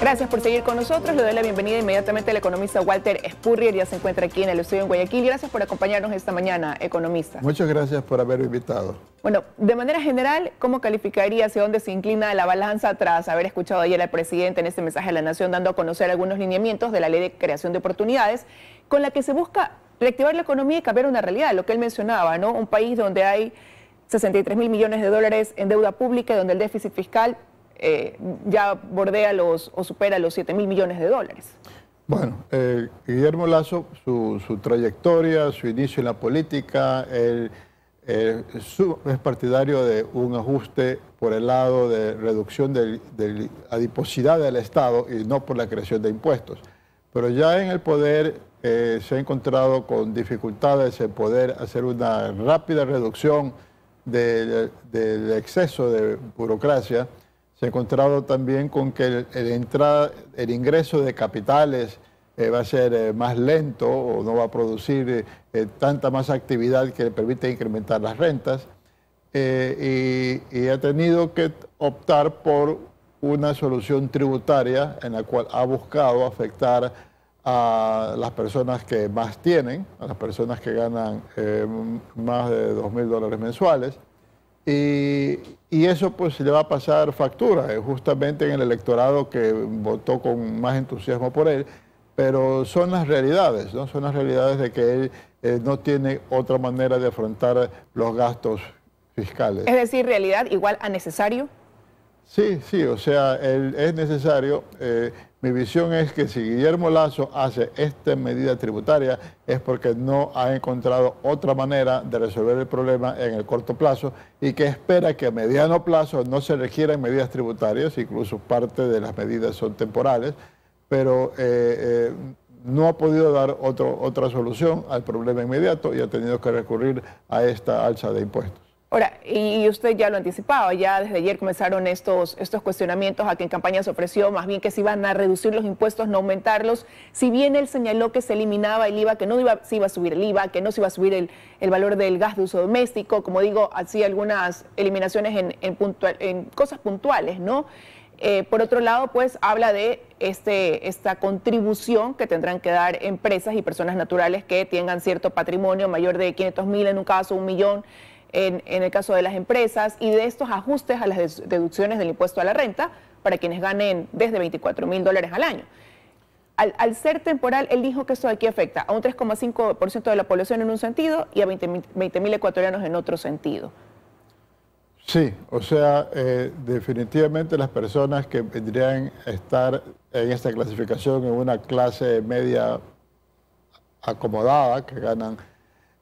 Gracias por seguir con nosotros. Le doy la bienvenida inmediatamente al economista Walter Spurrier. Ya se encuentra aquí en el estudio en Guayaquil. Gracias por acompañarnos esta mañana, economista. Muchas gracias por haberme invitado. Bueno, de manera general, ¿cómo calificaría hacia dónde se inclina la balanza tras haber escuchado ayer al presidente en este mensaje a la Nación dando a conocer algunos lineamientos de la ley de creación de oportunidades con la que se busca reactivar la economía y cambiar una realidad? Lo que él mencionaba, ¿no? Un país donde hay 63 mil millones de dólares en deuda pública, y donde el déficit fiscal eh, ya bordea los o supera los 7 mil millones de dólares. Bueno, eh, Guillermo Lazo, su, trayectoria, su inicio en la política, él eh, es partidario de un ajuste por el lado de reducción de la adiposidad del Estado y no por la creación de impuestos. Pero ya en el poder se ha encontrado con dificultades en poder hacer una rápida reducción del, del exceso de burocracia se ha encontrado también con que el, entrada, el ingreso de capitales eh, va a ser eh, más lento o no va a producir eh, tanta más actividad que le permite incrementar las rentas. Y, ha tenido que optar por una solución tributaria en la cual ha buscado afectar a las personas que más tienen, a las personas que ganan más de 2.000 dólares mensuales. Y, eso pues le va a pasar factura, eh, justamente en el electorado que votó con más entusiasmo por él, pero son las realidades, ¿no? Son las realidades de que él eh, no tiene otra manera de afrontar los gastos fiscales. Es decir, realidad igual a necesario. Sí, sí, o sea, es necesario. Eh, mi visión es que si Guillermo Lazo hace esta medida tributaria es porque no ha encontrado otra manera de resolver el problema en el corto plazo y que espera que a mediano plazo no se requieran medidas tributarias, incluso parte de las medidas son temporales, pero eh, eh, no ha podido dar otra solución al problema inmediato y ha tenido que recurrir a esta alza de impuestos. Ahora, y usted ya lo anticipaba, ya desde ayer comenzaron estos, estos cuestionamientos a que en campaña se ofreció más bien que se iban a reducir los impuestos, no aumentarlos. Si bien él señaló que se eliminaba el IVA, que no iba, se iba a subir el IVA, que no se iba a subir el, valor del gas de uso doméstico, como digo, así algunas eliminaciones en, puntual, en cosas puntuales, ¿no? Eh, por otro lado, pues habla de este, esta contribución que tendrán que dar empresas y personas naturales que tengan cierto patrimonio mayor de 500 mil, en un caso un millón en, el caso de las empresas y de estos ajustes a las deducciones del impuesto a la renta para quienes ganen desde 24 mil dólares al año. Al, ser temporal, él dijo que esto aquí afecta a un 3,5% de la población en un sentido y a 20 mil ecuatorianos en otro sentido. Sí, o sea, eh, definitivamente las personas que vendrían a estar en esta clasificación en una clase media acomodada, que ganan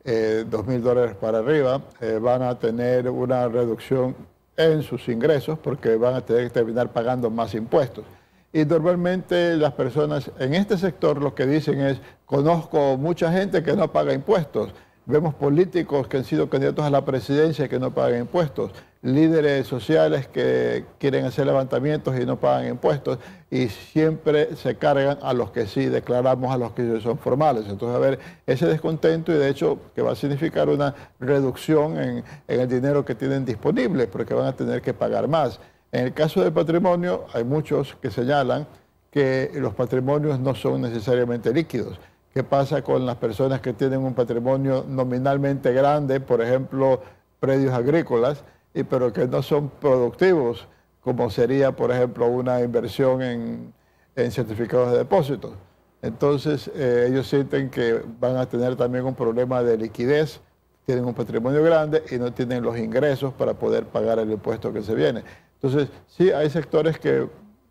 eh, dos mil dólares para arriba, eh, van a tener una reducción en sus ingresos porque van a tener que terminar pagando más impuestos. Y normalmente las personas en este sector lo que dicen es, conozco mucha gente que no paga impuestos Vemos políticos que han sido candidatos a la presidencia que no pagan impuestos, líderes sociales que quieren hacer levantamientos y no pagan impuestos y siempre se cargan a los que sí declaramos, a los que son formales. Entonces, a ver, ese descontento y de hecho que va a significar una reducción en, en el dinero que tienen disponible porque van a tener que pagar más. En el caso del patrimonio, hay muchos que señalan que los patrimonios no son necesariamente líquidos ¿Qué pasa con las personas que tienen un patrimonio nominalmente grande, por ejemplo, predios agrícolas, pero que no son productivos, como sería, por ejemplo, una inversión en, certificados de depósito. Entonces, eh, ellos sienten que van a tener también un problema de liquidez, tienen un patrimonio grande y no tienen los ingresos para poder pagar el impuesto que se viene. Entonces, sí, hay sectores que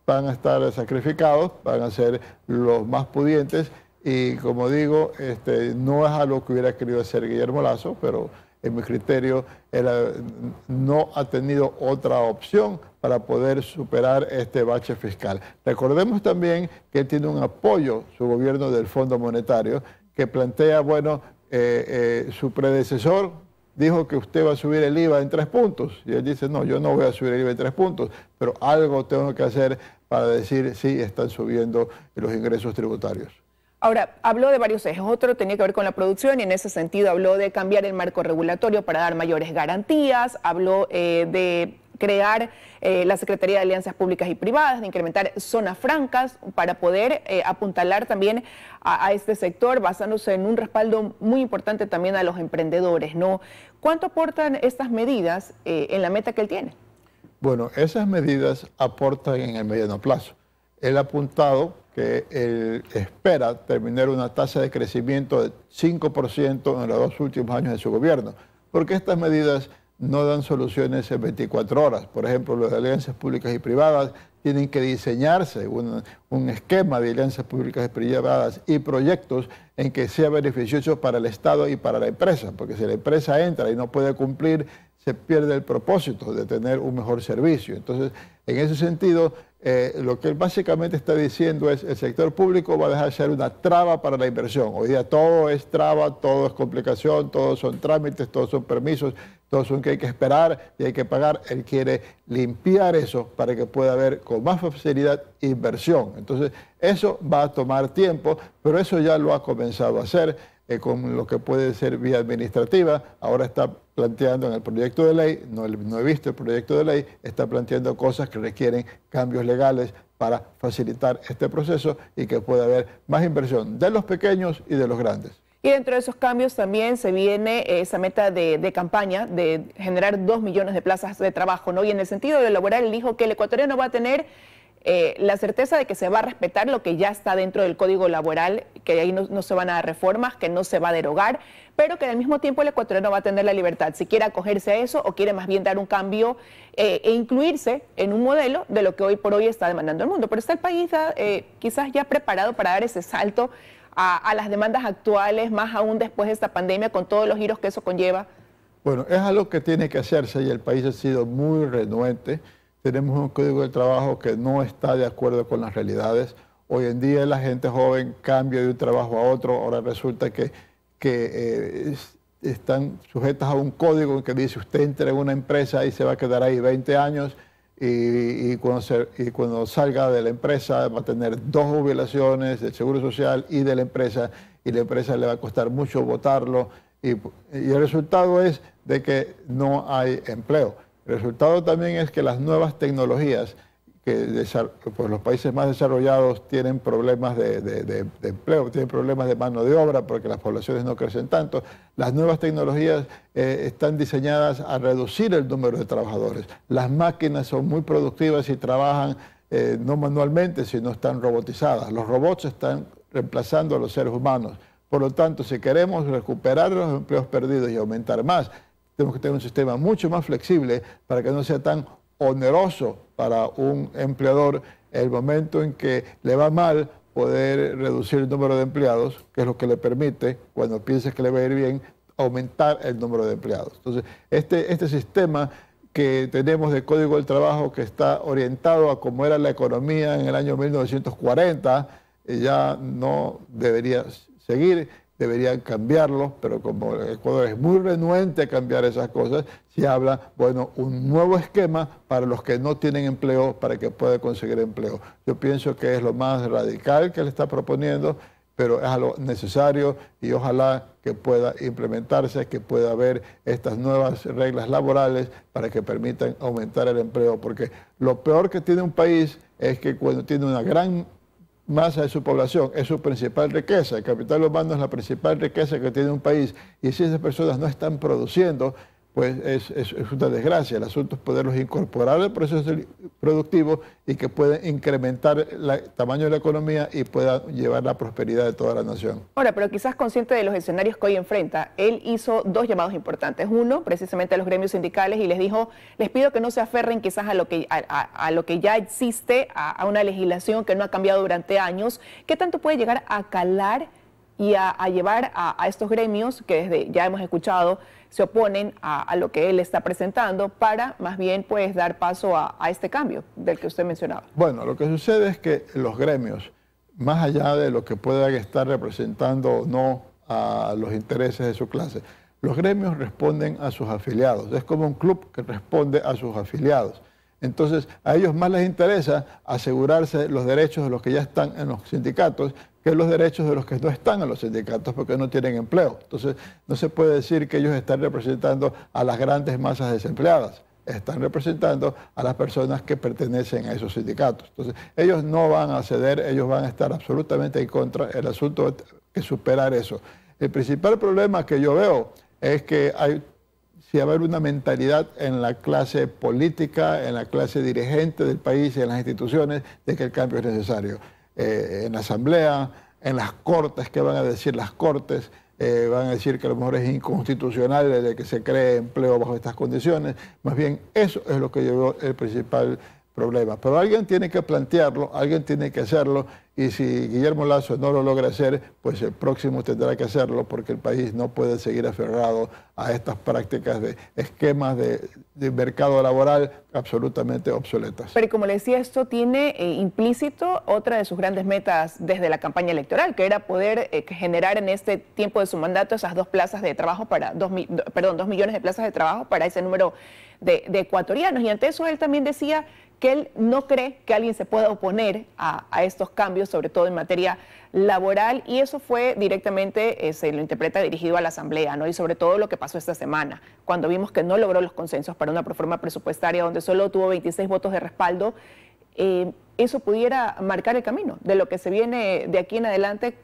van a estar sacrificados, van a ser los más pudientes y como digo, este, no es algo que hubiera querido hacer Guillermo Lazo, pero en mi criterio no ha tenido otra opción para poder superar este bache fiscal. Recordemos también que él tiene un apoyo su gobierno del Fondo Monetario que plantea, bueno, eh, eh, su predecesor dijo que usted va a subir el IVA en tres puntos. Y él dice, no, yo no voy a subir el IVA en tres puntos, pero algo tengo que hacer para decir, sí, están subiendo los ingresos tributarios. Ahora, habló de varios ejes. Otro tenía que ver con la producción y en ese sentido habló de cambiar el marco regulatorio para dar mayores garantías, habló eh, de crear eh, la Secretaría de Alianzas Públicas y Privadas, de incrementar zonas francas para poder eh, apuntalar también a, este sector, basándose en un respaldo muy importante también a los emprendedores. ¿no? ¿Cuánto aportan estas medidas en la meta que él tiene? Bueno, esas medidas aportan en el mediano plazo. Él apuntado que espera terminar una tasa de crecimiento de 5% en los dos últimos años de su gobierno, porque estas medidas no dan soluciones en 24 horas. Por ejemplo, las alianzas públicas y privadas tienen que diseñarse un, esquema de alianzas públicas y privadas y proyectos en que sea beneficioso para el Estado y para la empresa, porque si la empresa entra y no puede cumplir, se pierde el propósito de tener un mejor servicio. Entonces, en ese sentido, eh, lo que él básicamente está diciendo es el sector público va a dejar de ser una traba para la inversión. Hoy día todo es traba, todo es complicación, todos son trámites, todos son permisos. Entonces, aunque hay que esperar y hay que pagar, él quiere limpiar eso para que pueda haber con más facilidad inversión. Entonces, eso va a tomar tiempo, pero eso ya lo ha comenzado a hacer eh, con lo que puede ser vía administrativa. Ahora está planteando en el proyecto de ley, no, no he visto el proyecto de ley, está planteando cosas que requieren cambios legales para facilitar este proceso y que pueda haber más inversión de los pequeños y de los grandes. Y dentro de esos cambios también se viene esa meta de, campaña de generar dos millones de plazas de trabajo, ¿no? Y en el sentido de laboral, dijo que el ecuatoriano va a tener eh, la certeza de que se va a respetar lo que ya está dentro del código laboral, que ahí no, se van a dar reformas, que no se va a derogar, pero que al mismo tiempo el ecuatoriano va a tener la libertad, si quiere acogerse a eso o quiere más bien dar un cambio eh, e incluirse en un modelo de lo que hoy por hoy está demandando el mundo. Pero está el país eh, quizás ya preparado para dar ese salto a, las demandas actuales, más aún después de esta pandemia, con todos los giros que eso conlleva? Bueno, es algo que tiene que hacerse y el país ha sido muy renuente. Tenemos un código de trabajo que no está de acuerdo con las realidades. Hoy en día la gente joven cambia de un trabajo a otro, ahora resulta que, eh, están sujetas a un código que dice usted entra en una empresa y se va a quedar ahí 20 años y, cuando, salga de la empresa va a tener dos jubilaciones del Seguro Social y de la empresa y la empresa le va a costar mucho votarlo y, y el resultado es de que no hay empleo. El resultado también es que las nuevas tecnologías que pues los países más desarrollados tienen problemas de, empleo, tienen problemas de mano de obra porque las poblaciones no crecen tanto. Las nuevas tecnologías eh, están diseñadas a reducir el número de trabajadores. Las máquinas son muy productivas y trabajan eh, no manualmente, sino están robotizadas. Los robots están reemplazando a los seres humanos. Por lo tanto, si queremos recuperar los empleos perdidos y aumentar más, tenemos que tener un sistema mucho más flexible para que no sea tan oneroso para un empleador el momento en que le va mal poder reducir el número de empleados, que es lo que le permite, cuando pienses que le va a ir bien, aumentar el número de empleados. Entonces, este, este sistema que tenemos de Código del Trabajo que está orientado a cómo era la economía en el año 1940, eh, ya no debería seguir deberían cambiarlo, pero como Ecuador es muy renuente a cambiar esas cosas, se habla, bueno, un nuevo esquema para los que no tienen empleo, para que puedan conseguir empleo. Yo pienso que es lo más radical que le está proponiendo, pero es algo necesario y ojalá que pueda implementarse, que pueda haber estas nuevas reglas laborales para que permitan aumentar el empleo, porque lo peor que tiene un país es que cuando tiene una gran masa de su población, es su principal riqueza. El capital humano es la principal riqueza que tiene un país. Y si esas personas no están produciendo, pues es, una desgracia. El asunto es poderlos incorporar al proceso productivo y que pueden incrementar el tamaño de la economía y pueda llevar la prosperidad de toda la nación. Ahora, pero quizás consciente de los escenarios que hoy enfrenta, él hizo dos llamados importantes. Uno, precisamente a los gremios sindicales y les dijo, les pido que no se aferren quizás a lo que, a, lo que ya existe, a, a, una legislación que no ha cambiado durante años. ¿Qué tanto puede llegar a calar y a, llevar a estos gremios que desde ya hemos escuchado se oponen a, lo que él está presentando para más bien pues dar paso a, a este cambio del que usted mencionaba. Bueno, lo que sucede es que los gremios, más allá de lo que puedan estar representando o no a los intereses de su clase, los gremios responden a sus afiliados. Es como un club que responde a sus afiliados. Entonces, a ellos más les interesa asegurarse los derechos de los que ya están en los sindicatos que los derechos de los que no están en los sindicatos porque no tienen empleo. Entonces, no se puede decir que ellos están representando a las grandes masas desempleadas. Están representando a las personas que pertenecen a esos sindicatos. Entonces, ellos no van a ceder, ellos van a estar absolutamente en contra. El asunto es superar eso. El principal problema que yo veo es que hay si va a haber una mentalidad en la clase política, en la clase dirigente del país, y en las instituciones, de que el cambio es necesario. Eh, en la asamblea, en las cortes, ¿qué van a decir las cortes? Eh, van a decir que a lo mejor es inconstitucional de que se cree empleo bajo estas condiciones. Más bien, eso es lo que llevó el principal problemas. Pero alguien tiene que plantearlo, alguien tiene que hacerlo, y si Guillermo Lazo no lo logra hacer, pues el próximo tendrá que hacerlo, porque el país no puede seguir aferrado a estas prácticas de esquemas de, mercado laboral absolutamente obsoletas. Pero como le decía, esto tiene eh, implícito otra de sus grandes metas desde la campaña electoral, que era poder eh, generar en este tiempo de su mandato esas dos plazas de trabajo para, dos, perdón, dos millones de plazas de trabajo para ese número de, de ecuatorianos. Y ante eso él también decía que él no cree que alguien se pueda oponer a, estos cambios, sobre todo en materia laboral, y eso fue directamente, eh, se lo interpreta dirigido a la Asamblea, ¿no? Y sobre todo lo que pasó esta semana, cuando vimos que no logró los consensos para una reforma presupuestaria donde solo tuvo 26 votos de respaldo, eh, eso pudiera marcar el camino de lo que se viene de aquí en adelante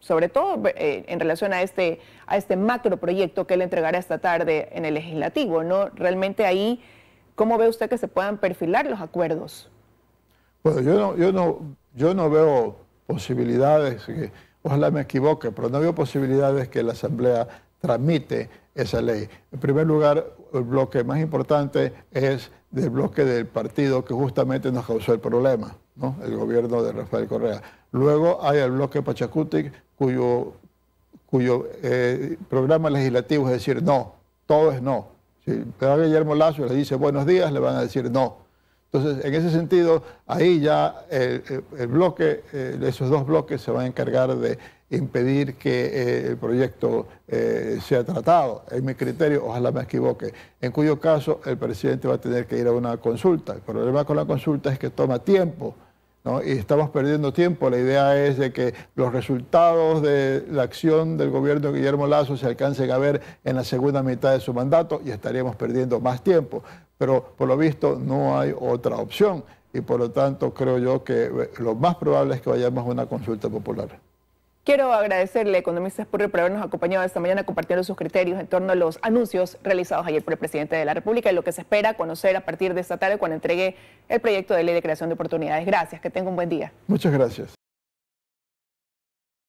sobre todo eh, en relación a este, a este macro proyecto que él entregará esta tarde en el legislativo, ¿no? Realmente ahí ¿Cómo ve usted que se puedan perfilar los acuerdos? Bueno, pues yo no, yo no, yo no veo posibilidades, ojalá me equivoque, pero no veo posibilidades que la Asamblea tramite esa ley. En primer lugar, el bloque más importante es del bloque del partido que justamente nos causó el problema, el gobierno de Rafael Correa. Luego hay el bloque Pachacutic, cuyo, cuyo eh, programa legislativo es decir, no, todo es no. Pero a Guillermo Lazo le dice buenos días, le van a decir no. Entonces, en ese sentido, ahí ya el, el bloque, eh, esos dos bloques se van a encargar de impedir que eh, el proyecto eh, sea tratado. En mi criterio, ojalá me equivoque, en cuyo caso el presidente va a tener que ir a una consulta. El problema con la consulta es que toma tiempo. Y estamos perdiendo tiempo. La idea es de que los resultados de la acción del gobierno de Guillermo Lazo se alcancen a ver en la segunda mitad de su mandato y estaríamos perdiendo más tiempo. Pero por lo visto no hay otra opción y por lo tanto creo yo que lo más probable es que vayamos a una consulta popular. Quiero agradecerle, economista Spurri, por habernos acompañado esta mañana compartiendo sus criterios en torno a los anuncios realizados ayer por el presidente de la República y lo que se espera conocer a partir de esta tarde cuando entregue el proyecto de ley de creación de oportunidades. Gracias, que tenga un buen día. Muchas gracias.